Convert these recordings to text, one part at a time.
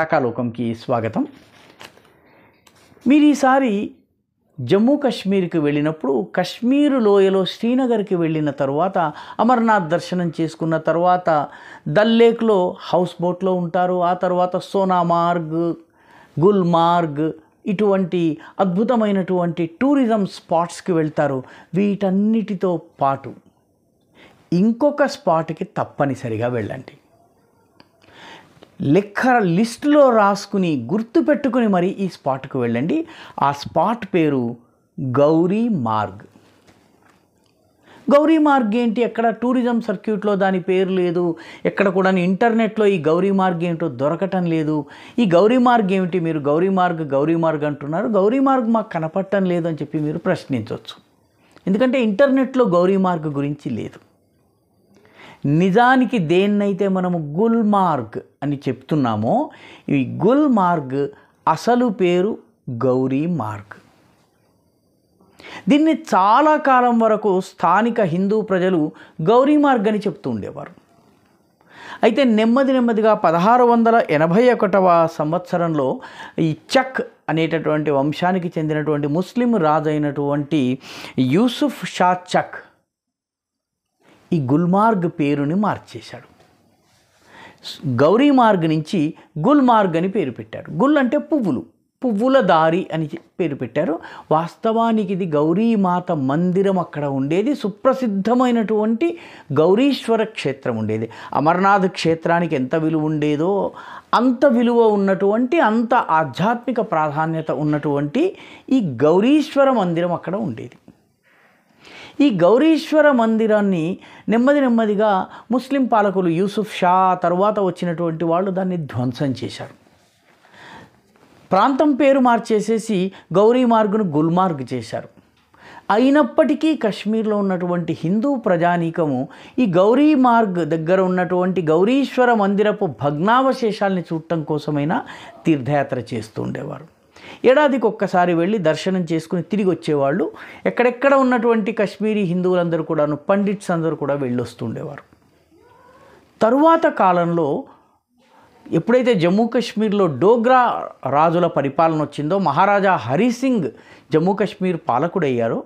తారకాలోకంకి స్వాగతం మీరు ఈసారి జమ్మూ కాశ్మీర్కి వెళ్ళినప్పుడు కశ్మీరు లోయలో శ్రీనగర్కి వెళ్ళిన తర్వాత అమర్నాథ్ దర్శనం చేసుకున్న తర్వాత దల్ లేక్లో హౌస్ బోట్లో ఉంటారు ఆ తర్వాత సోనామార్గ్ గుల్మార్గ్ ఇటువంటి అద్భుతమైనటువంటి టూరిజం స్పాట్స్కి వెళ్తారు వీటన్నిటితో పాటు ఇంకొక స్పాట్కి తప్పనిసరిగా వెళ్ళండి లెక్కల లిస్టులో రాసుకుని గుర్తుపెట్టుకుని మరి ఈ స్పాట్కు వెళ్ళండి ఆ స్పాట్ పేరు గౌరీ మార్గ్ గౌరీ మార్గ్ ఏంటి ఎక్కడ టూరిజం సర్క్యూట్లో దాని పేరు లేదు ఎక్కడ కూడా ఇంటర్నెట్లో ఈ గౌరీ మార్గ్ ఏంటో దొరకటం లేదు ఈ గౌరీ మార్గ్ ఏమిటి మీరు గౌరీ మార్గ్ గౌరీ మార్గ్ అంటున్నారు గౌరీ మార్గ్ మాకు కనపడటం లేదు అని చెప్పి మీరు ప్రశ్నించవచ్చు ఎందుకంటే ఇంటర్నెట్లో గౌరీ మార్గ్ గురించి లేదు నిజానికి దేన్నైతే మనము గుల్మార్గ్ అని చెప్తున్నామో ఈ గుల్మార్గ్ అసలు పేరు గౌరీ మార్గ్ దీన్ని చాలా కాలం వరకు స్థానిక హిందూ ప్రజలు గౌరీ మార్గ్ అని చెప్తూ ఉండేవారు అయితే నెమ్మది నెమ్మదిగా పదహారు వందల ఎనభై ఒకటవ సంవత్సరంలో ఈ చక్ అనేటటువంటి వంశానికి చెందినటువంటి ముస్లిం రాజైనటువంటి యూసుఫ్ షా చక్ ఈ గుల్మార్గ్ పేరుని మార్చేశాడు గౌరీ మార్గ్ నుంచి గుల్మార్గ్ అని పేరు పెట్టాడు గుల్ అంటే పువ్వులు పువ్వుల దారి అని పేరు పెట్టారు వాస్తవానికి ఇది గౌరీమాత మందిరం అక్కడ ఉండేది సుప్రసిద్ధమైనటువంటి గౌరీశ్వర క్షేత్రం ఉండేది అమర్నాథ్ క్షేత్రానికి ఎంత విలువ ఉండేదో అంత విలువ ఉన్నటువంటి అంత ఆధ్యాత్మిక ప్రాధాన్యత ఉన్నటువంటి ఈ గౌరీశ్వర మందిరం అక్కడ ఉండేది ఈ గౌరీశ్వర మందిరాన్ని నెమ్మది నెమ్మదిగా ముస్లిం పాలకులు యూసుఫ్ షా తర్వాత వచ్చినటువంటి వాళ్ళు దాన్ని ధ్వంసం చేశారు ప్రాంతం పేరు మార్చేసేసి గౌరీ మార్గును గుల్మార్గ్ చేశారు అయినప్పటికీ కశ్మీర్లో ఉన్నటువంటి హిందూ ప్రజానీకము ఈ గౌరీ మార్గ్ దగ్గర ఉన్నటువంటి గౌరీశ్వర మందిరపు భగ్నావశేషాలని చూడటం కోసమైనా తీర్థయాత్ర చేస్తూ ఉండేవారు ఏడాదికి ఒక్కసారి వెళ్ళి దర్శనం చేసుకుని తిరిగి వచ్చేవాళ్ళు ఎక్కడెక్కడ ఉన్నటువంటి కశ్మీరీ హిందువులందరూ కూడాను పండిట్స్ అందరూ కూడా వెళ్ళొస్తుండేవారు తరువాత కాలంలో ఎప్పుడైతే జమ్మూ కాశ్మీర్లో డోగ్రా రాజుల పరిపాలన వచ్చిందో మహారాజా హరి సింగ్ జమ్మూ కాశ్మీర్ పాలకుడయ్యారో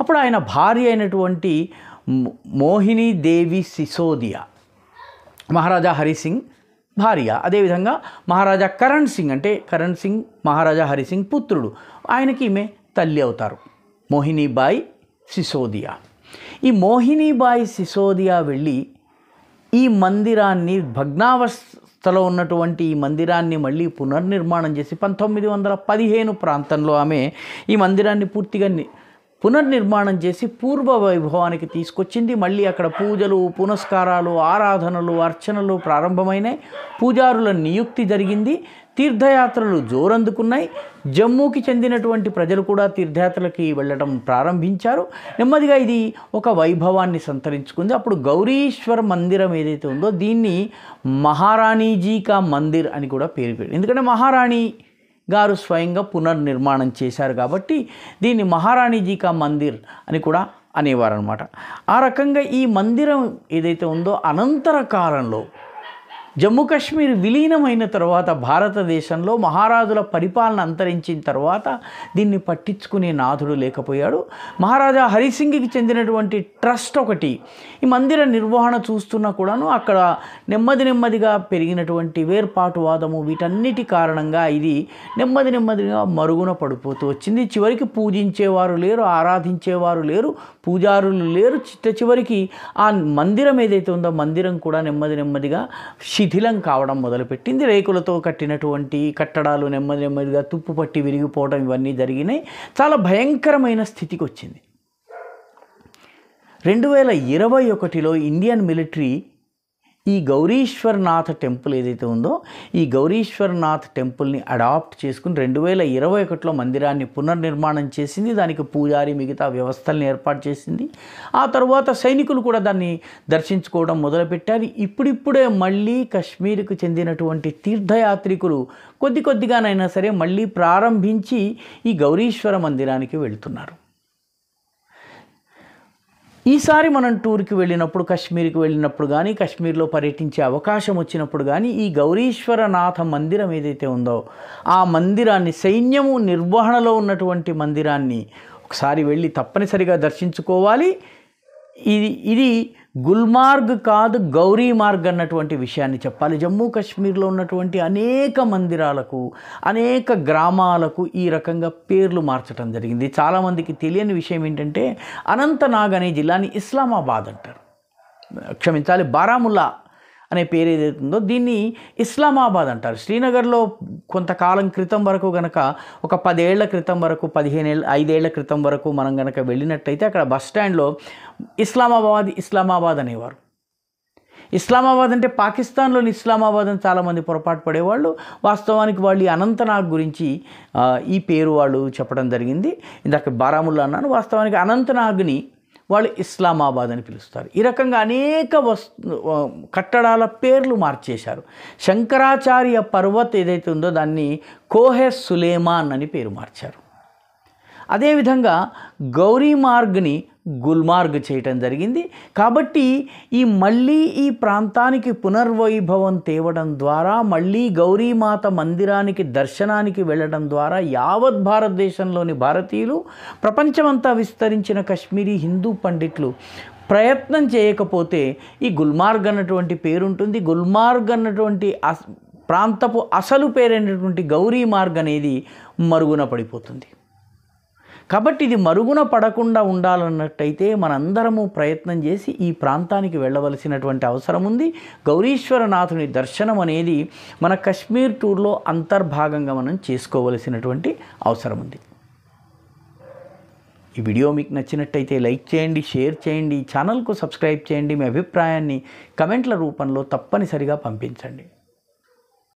అప్పుడు ఆయన భార్య అయినటువంటి మోహిని దేవి సిసోదియా మహారాజా హరి సింగ్ భార్య అదేవిధంగా మహారాజా కరణ్ సింగ్ అంటే కరణ్ సింగ్ మహారాజా హరిసింగ్ పుత్రుడు ఆయనకి ఈమె తల్లి అవుతారు మోహినీబాయి సిసోదియా ఈ మోహినీబాయి సిసోదియా వెళ్ళి ఈ మందిరాన్ని భగ్నావస్థలో ఉన్నటువంటి ఈ మందిరాన్ని మళ్ళీ పునర్నిర్మాణం చేసి పంతొమ్మిది వందల పదిహేను ప్రాంతంలో ఆమె ఈ మందిరాన్ని పూర్తిగా పునర్నిర్మాణం చేసి పూర్వ వైభవానికి తీసుకొచ్చింది మళ్ళీ అక్కడ పూజలు పునస్కారాలు ఆరాధనలు అర్చనలు ప్రారంభమైనాయి పూజారుల నియుక్తి జరిగింది తీర్థయాత్రలు జోరందుకున్నాయి జమ్మూకి చెందినటువంటి ప్రజలు కూడా తీర్థయాత్రలకి వెళ్ళడం ప్రారంభించారు నెమ్మదిగా ఇది ఒక వైభవాన్ని సంతరించుకుంది అప్పుడు గౌరీశ్వర మందిరం ఏదైతే ఉందో దీన్ని మహారాణీజీ కా మందిర్ అని కూడా పేరు పెట్టారు ఎందుకంటే మహారాణి గారు స్వయంగా పునర్నిర్మాణం చేశారు కాబట్టి దీన్ని మహారాణిజీ కా మందిర్ అని కూడా అనేవారు అనమాట ఆ రకంగా ఈ మందిరం ఏదైతే ఉందో అనంతర కాలంలో జమ్మూ కాశ్మీర్ విలీనమైన తర్వాత భారతదేశంలో మహారాజుల పరిపాలన అంతరించిన తర్వాత దీన్ని పట్టించుకునే నాథుడు లేకపోయాడు మహారాజా హరిసింగ్కి చెందినటువంటి ట్రస్ట్ ఒకటి ఈ మందిర నిర్వహణ చూస్తున్నా కూడాను అక్కడ నెమ్మది నెమ్మదిగా పెరిగినటువంటి వేర్పాటువాదము వీటన్నిటి కారణంగా ఇది నెమ్మది నెమ్మదిగా మరుగున పడిపోతూ వచ్చింది చివరికి పూజించేవారు లేరు ఆరాధించేవారు లేరు పూజారులు లేరు చిట్ట చివరికి ఆ మందిరం ఏదైతే ఉందో మందిరం కూడా నెమ్మది నెమ్మదిగా శిథిలం కావడం మొదలుపెట్టింది రేకులతో కట్టినటువంటి కట్టడాలు నెమ్మది నెమ్మదిగా తుప్పు పట్టి విరిగిపోవడం ఇవన్నీ జరిగినాయి చాలా భయంకరమైన స్థితికి వచ్చింది రెండు వేల ఇరవై ఒకటిలో ఇండియన్ మిలిటరీ ఈ గౌరీశ్వర్నాథ్ టెంపుల్ ఏదైతే ఉందో ఈ గౌరీశ్వర్నాథ్ టెంపుల్ని అడాప్ట్ చేసుకుని రెండు వేల ఇరవై ఒకటిలో మందిరాన్ని పునర్నిర్మాణం చేసింది దానికి పూజారి మిగతా వ్యవస్థల్ని ఏర్పాటు చేసింది ఆ తర్వాత సైనికులు కూడా దాన్ని దర్శించుకోవడం మొదలుపెట్టారు ఇప్పుడిప్పుడే మళ్ళీ కశ్మీర్కు చెందినటువంటి తీర్థయాత్రికులు కొద్ది కొద్దిగానైనా సరే మళ్ళీ ప్రారంభించి ఈ గౌరీశ్వర మందిరానికి వెళ్తున్నారు ఈసారి మనం టూర్కి వెళ్ళినప్పుడు కశ్మీర్కి వెళ్ళినప్పుడు కానీ కశ్మీర్లో పర్యటించే అవకాశం వచ్చినప్పుడు కానీ ఈ గౌరీశ్వరనాథ మందిరం ఏదైతే ఉందో ఆ మందిరాన్ని సైన్యము నిర్వహణలో ఉన్నటువంటి మందిరాన్ని ఒకసారి వెళ్ళి తప్పనిసరిగా దర్శించుకోవాలి ఇది ఇది గుల్మార్గ్ కాదు గౌరీ మార్గ్ అన్నటువంటి విషయాన్ని చెప్పాలి జమ్మూ కాశ్మీర్లో ఉన్నటువంటి అనేక మందిరాలకు అనేక గ్రామాలకు ఈ రకంగా పేర్లు మార్చడం జరిగింది చాలామందికి తెలియని విషయం ఏంటంటే అనంతనాగ్ అనే జిల్లాని ఇస్లామాబాద్ అంటారు క్షమించాలి బారాముల్లా అనే పేరు ఏదైతుందో దీన్ని ఇస్లామాబాద్ అంటారు శ్రీనగర్లో కొంతకాలం క్రితం వరకు గనక ఒక పదేళ్ల క్రితం వరకు పదిహేనేళ్ళ ఐదేళ్ల క్రితం వరకు మనం గనక వెళ్ళినట్టయితే అక్కడ బస్ స్టాండ్లో ఇస్లామాబాద్ ఇస్లామాబాద్ అనేవారు ఇస్లామాబాద్ అంటే పాకిస్తాన్లోని ఇస్లామాబాద్ అని చాలామంది పొరపాటు పడేవాళ్ళు వాస్తవానికి వాళ్ళు ఈ అనంతనాగ్ గురించి ఈ పేరు వాళ్ళు చెప్పడం జరిగింది ఇందాక బారాముల్లా అన్నాను వాస్తవానికి అనంతనాగ్ని వాళ్ళు ఇస్లామాబాద్ అని పిలుస్తారు ఈ రకంగా అనేక వస్తు కట్టడాల పేర్లు మార్చేశారు శంకరాచార్య పర్వత్ ఏదైతే ఉందో దాన్ని కోహె సులేమాన్ అని పేరు మార్చారు అదేవిధంగా గౌరీ మార్గ్ని గుల్మార్గ్ చేయటం జరిగింది కాబట్టి ఈ మళ్ళీ ఈ ప్రాంతానికి పునర్వైభవం తేవడం ద్వారా మళ్ళీ గౌరీమాత మందిరానికి దర్శనానికి వెళ్ళడం ద్వారా యావత్ భారతదేశంలోని భారతీయులు ప్రపంచమంతా విస్తరించిన కశ్మీరీ హిందూ పండిట్లు ప్రయత్నం చేయకపోతే ఈ గుల్మార్గ్ అన్నటువంటి పేరుంటుంది గుల్మార్గ్ అన్నటువంటి ప్రాంతపు అసలు పేరైనటువంటి గౌరీ మార్గ్ అనేది మరుగున పడిపోతుంది కాబట్టి ఇది మరుగున పడకుండా ఉండాలన్నట్టయితే మనందరము ప్రయత్నం చేసి ఈ ప్రాంతానికి వెళ్ళవలసినటువంటి అవసరం ఉంది గౌరీశ్వరనాథుని దర్శనం అనేది మన కశ్మీర్ టూర్లో అంతర్భాగంగా మనం చేసుకోవలసినటువంటి అవసరం ఉంది ఈ వీడియో మీకు నచ్చినట్టయితే లైక్ చేయండి షేర్ చేయండి ఛానల్కు సబ్స్క్రైబ్ చేయండి మీ అభిప్రాయాన్ని కమెంట్ల రూపంలో తప్పనిసరిగా పంపించండి